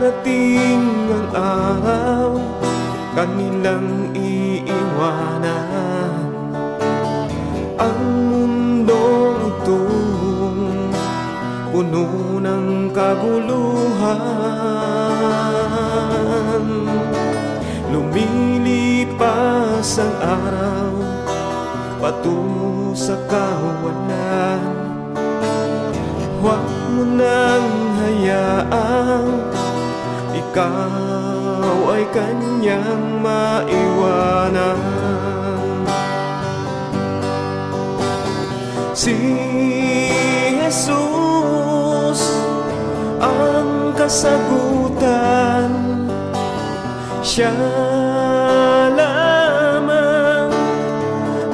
darating ang araw Kanilang iiwanan Ang mundo itong Puno ng kaguluhan Lumilipas ang araw Patungo sa kawalan Huwag mo nang hayaan ikaw ay kanyang maiwanan Si Jesus ang kasagutan Siya lamang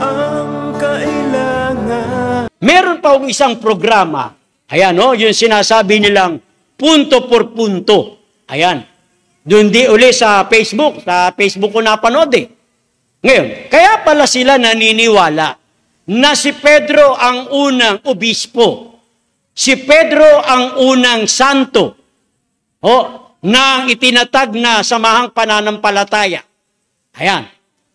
ang kailangan Meron pa akong isang programa Ayan, no? Oh, yung sinasabi nilang punto por punto. Ayan, doon di uli sa Facebook. Sa Facebook ko napanood eh. Ngayon, kaya pala sila naniniwala na si Pedro ang unang obispo. Si Pedro ang unang santo. O, oh, ng itinatag na samahang pananampalataya. Ayan.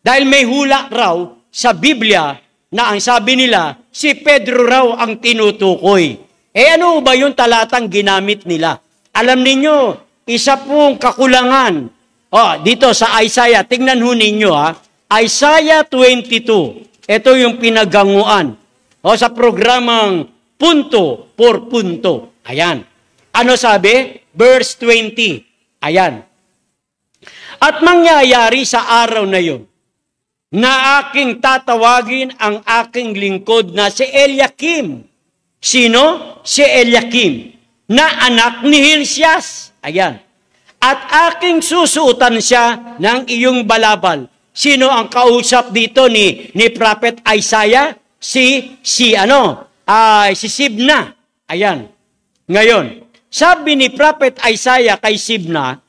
Dahil may hula raw sa Biblia na ang sabi nila, si Pedro raw ang tinutukoy. Eh ano ba yung talatang ginamit nila? Alam ninyo, isa pong kakulangan. Oh, dito sa Isaiah, tingnan ho ninyo ha. Isaiah 22. Ito yung pinaganguan. Oh, sa programang punto por punto. Ayan. Ano sabi? Verse 20. Ayan. At mangyayari sa araw na yon na aking tatawagin ang aking lingkod na si Eliakim. Sino? Si Eliakim, na anak ni Hilsias. Ayan. At aking susutan siya ng iyong balabal. Sino ang kausap dito ni ni Prophet Isaiah? Si si ano? Ay uh, si Sibna. Ayan. Ngayon, sabi ni Prophet Isaiah kay Sibna,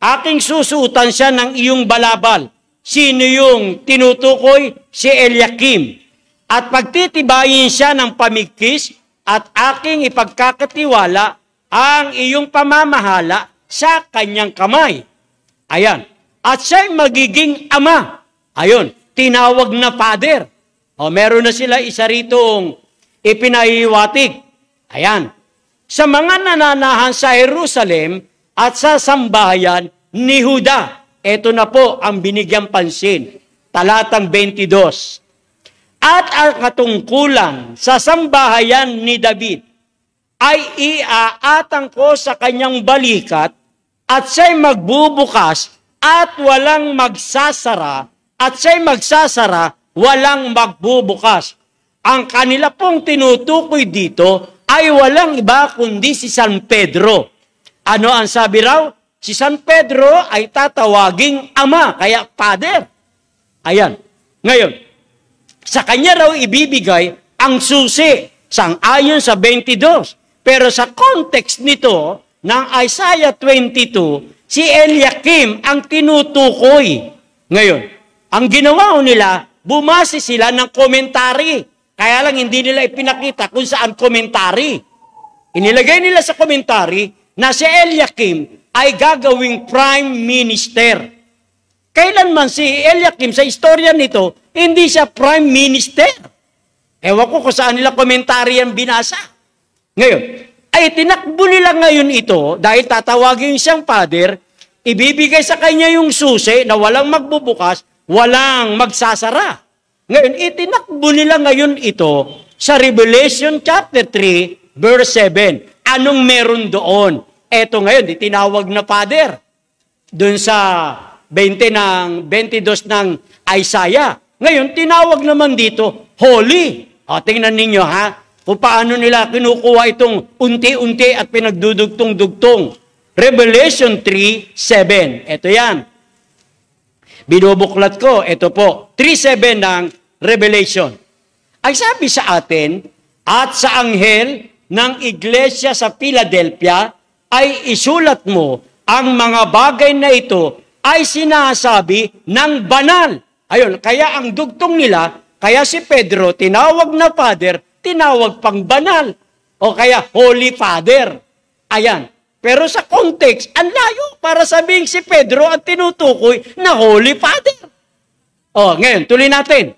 aking susutan siya ng iyong balabal. Sino yung tinutukoy? Si Eliakim. At pagtitibayin siya ng pamigkis at aking ipagkakatiwala ang iyong pamamahala sa kanyang kamay. Ayan. At siya'y magiging ama. Ayun, tinawag na father. O meron na sila isa ritong ipinahiwatig. Ayan. Sa mga nananahan sa Jerusalem at sa sambahayan ni Huda. Ito na po ang binigyang pansin. Talatang 22 at ang katungkulan sa sambahayan ni David ay iaatang ko sa kanyang balikat at siya'y magbubukas at walang magsasara at siya'y magsasara walang magbubukas. Ang kanila pong tinutukoy dito ay walang iba kundi si San Pedro. Ano ang sabi raw? Si San Pedro ay tatawaging ama, kaya father. Ayan. Ngayon, sa kanya raw ibibigay ang susi, sang ayon sa 22. Pero sa context nito, ng Isaiah 22, si Eliakim ang tinutukoy. Ngayon, ang ginawa nila, bumase sila ng komentary. Kaya lang hindi nila ipinakita kung saan komentary. Inilagay nila sa komentary na si Eliakim ay gagawing prime minister. Kailanman si Eliakim sa istorya nito, hindi siya prime minister. Ewan ko kung saan nila komentary ang binasa. Ngayon, ay tinakbo nila ngayon ito dahil tatawagin siyang father, ibibigay sa kanya yung susi na walang magbubukas, walang magsasara. Ngayon, itinakbo nila ngayon ito sa Revelation chapter 3, verse 7. Anong meron doon? Eto ngayon, itinawag na father. Doon sa 20 ng 22 ng Isaiah. Ngayon, tinawag naman dito, holy. O, tingnan ninyo ha, kung paano nila kinukuha itong unti-unti at pinagdudugtong-dugtong. Revelation 3.7. Ito yan. Binubuklat ko, ito po, 3.7 ng Revelation. Ay sabi sa atin, at sa anghel ng iglesia sa Philadelphia, ay isulat mo ang mga bagay na ito ay sinasabi ng banal. Ayun, kaya ang dugtong nila, kaya si Pedro, tinawag na Father, tinawag pang banal o kaya Holy Father. Ayan. Pero sa context, ang layo para sabihin si Pedro ang tinutukoy na Holy Father. O, ngayon, tuloy natin.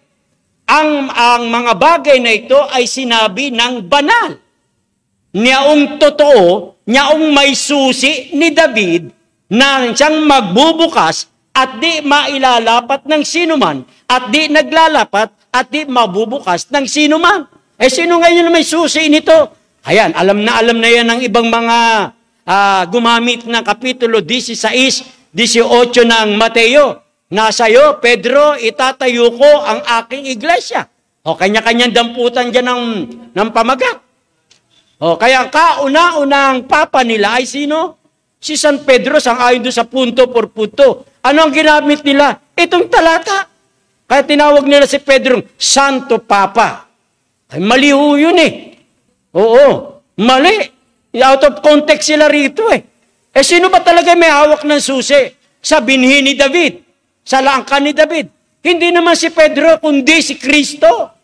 Ang, ang mga bagay na ito ay sinabi ng banal. Niyaong totoo, niyaong may susi ni David na siyang magbubukas at di mailalapat ng sinuman at di naglalapat at di mabubukas ng sinuman. Eh sino ngayon may susi nito? Ayan, alam na alam na yan ng ibang mga uh, gumamit ng Kapitulo 16, 18 ng Mateo. Nasa iyo, Pedro, itatayo ko ang aking iglesia. O kanya-kanyang damputan dyan ng, ng pamagat. O kaya kauna-unang papa nila ay sino? Si San Pedro, sang sangayon doon sa punto por punto. Ano ang ginamit nila? Itong talata. Kaya tinawag nila si Pedro, Santo Papa. Ay, mali ho yun eh. Oo, mali. Out of context sila rito eh. Eh sino ba talaga may hawak ng susi? Sa binhi ni David. Sa langka ni David. Hindi naman si Pedro, kundi si Kristo.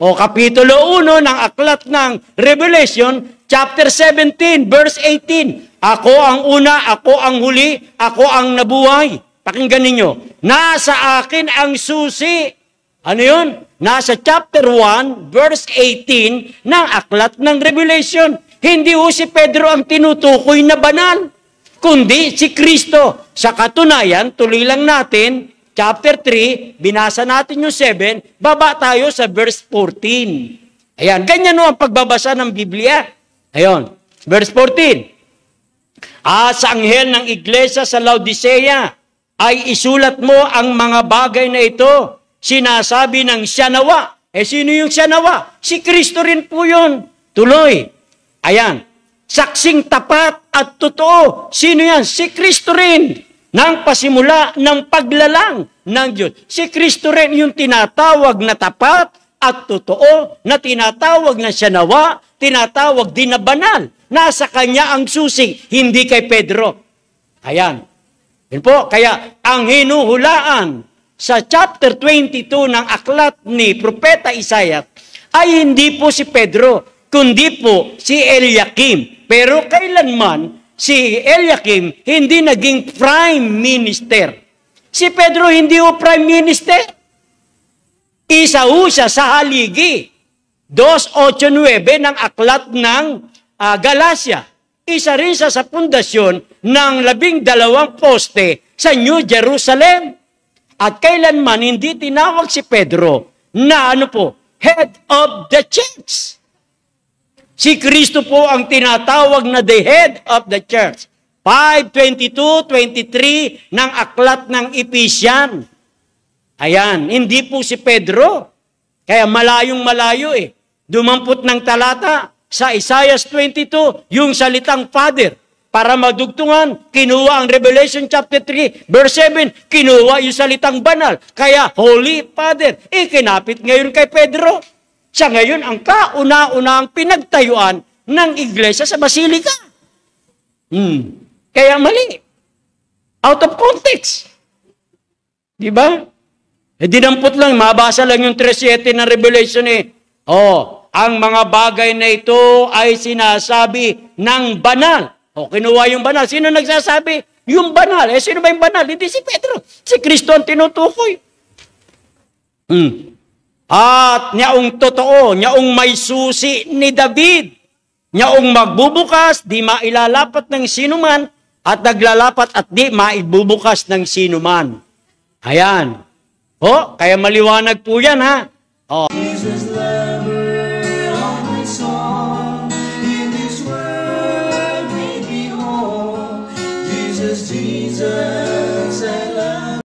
O kapitulo 1 ng aklat ng Revelation, chapter 17, verse 18. Ako ang una, ako ang huli, ako ang nabuhay. Pakinggan ninyo. Nasa akin ang susi. Ano yun? Nasa chapter 1, verse 18 ng aklat ng Revelation. Hindi ho si Pedro ang tinutukoy na banal, kundi si Kristo. Sa katunayan, tuloy lang natin, chapter 3, binasa natin yung 7, baba tayo sa verse 14. Ayan, ganyan ho ang pagbabasa ng Biblia. Ayon, verse 14. Ah, sa anghel ng iglesia sa Laodicea, ay isulat mo ang mga bagay na ito Sinasabi ng siya Eh sino yung siya Si Kristo rin po yun. Tuloy. Ayan. Saksing tapat at totoo. Sino yan? Si Kristo rin. Nang pasimula ng paglalang ng Diyos. Si Kristo rin yung tinatawag na tapat at totoo na tinatawag na siya tinatawag din na banal. Nasa kanya ang susi, hindi kay Pedro. Ayan. Yun po, kaya ang hinuhulaan sa chapter 22 ng aklat ni Propeta Isaiah ay hindi po si Pedro, kundi po si Eliakim. Pero kailanman si Eliakim hindi naging prime minister. Si Pedro hindi o prime minister. Isa ho siya sa haligi. 2.8.9 ng aklat ng uh, Galacia. Isa rin siya sa pundasyon ng labing dalawang poste sa New Jerusalem. At kailanman hindi tinawag si Pedro na ano po, head of the church. Si Kristo po ang tinatawag na the head of the church. 5.22-23 ng aklat ng Ephesian. Ayan, hindi po si Pedro. Kaya malayong malayo eh. Dumampot ng talata sa Isaiah 22, yung salitang Father para madugtungan. Kinuha ang Revelation chapter 3, verse 7, kinuha yung salitang banal. Kaya Holy Father, ikinapit ngayon kay Pedro. Siya ngayon ang kauna-unang pinagtayuan ng iglesia sa Basilica. Hmm. Kaya mali. Out of context. Di ba? Eh, dinampot lang, mabasa lang yung 3.7 ng Revelation eh. Oh, ang mga bagay na ito ay sinasabi ng banal o kinuha yung banal. Sino nagsasabi? Yung banal. Eh, sino ba yung banal? Hindi si Pedro. Si Kristo ang tinutukoy. Hmm. At niyaong totoo, niyaong may susi ni David, niyaong magbubukas, di mailalapat ng sinuman, at naglalapat at di maibubukas ng sinuman. Ayan. O, kaya maliwanag po yan ha.